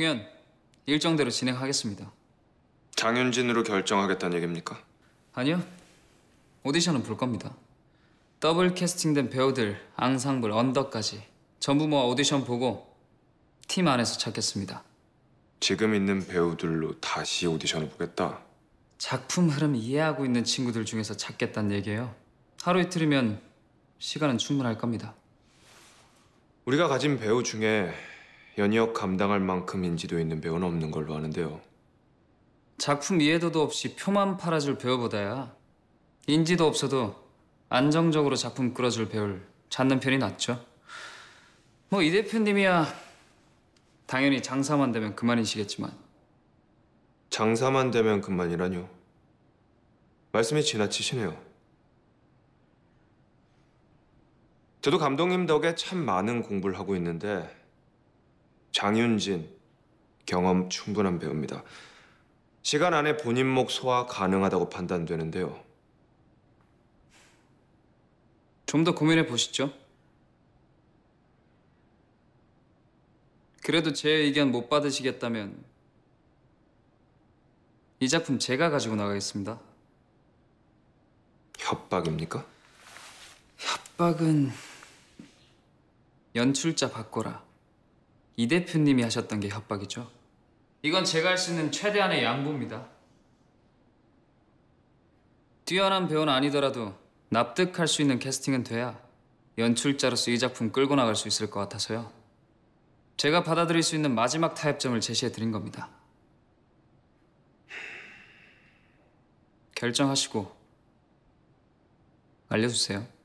공연 일정대로 진행하겠습니다. 장윤진으로 결정하겠다는 얘기입니까? 아니요. 오디션은 볼 겁니다. 더블 캐스팅된 배우들, 앙상블, 언더까지 전부 모아 오디션 보고 팀 안에서 찾겠습니다. 지금 있는 배우들로 다시 오디션을 보겠다. 작품 흐름 이해하고 있는 친구들 중에서 찾겠다는 얘기예요. 하루 이틀이면 시간은 충분할 겁니다. 우리가 가진 배우 중에 연이어 감당할 만큼 인지도 있는 배우는 없는 걸로 아는데요. 작품 이해도도 없이 표만 팔아줄 배우보다야 인지도 없어도 안정적으로 작품 끌어줄 배우를 찾는 편이 낫죠. 뭐 이 대표님이야 당연히 장사만 되면 그만이시겠지만 장사만 되면 그만이라뇨. 말씀이 지나치시네요. 저도 감독님 덕에 참 많은 공부를 하고 있는데 장윤진, 경험 충분한 배우입니다. 시간 안에 본인 목 소화 가능하다고 판단되는데요. 좀 더 고민해 보시죠. 그래도 제 의견 못 받으시겠다면 이 작품 제가 가지고 나가겠습니다. 협박입니까? 협박은 연출자 바꿔라. 이 대표님이 하셨던 게 협박이죠. 이건 제가 할 수 있는 최대한의 양보입니다. 뛰어난 배우는 아니더라도 납득할 수 있는 캐스팅은 돼야 연출자로서 이 작품 끌고 나갈 수 있을 것 같아서요. 제가 받아들일 수 있는 마지막 타협점을 제시해 드린 겁니다. 결정하시고 알려주세요.